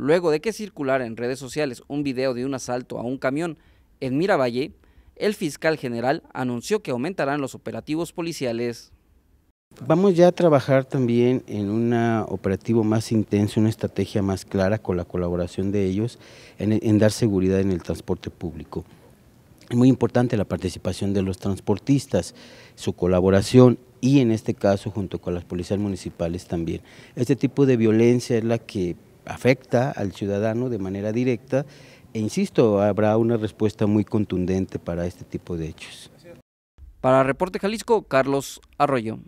Luego de que circulara en redes sociales un video de un asalto a un camión en Miravalle, el fiscal general anunció que aumentarán los operativos policiales. Vamos ya a trabajar también en un operativo más intenso, una estrategia más clara con la colaboración de ellos en, dar seguridad en el transporte público. Es muy importante la participación de los transportistas, su colaboración y en este caso junto con las policías municipales también. Este tipo de violencia es la que afecta al ciudadano de manera directa e insisto, habrá una respuesta muy contundente para este tipo de hechos. Para Reporte Jalisco, Carlos Arroyo.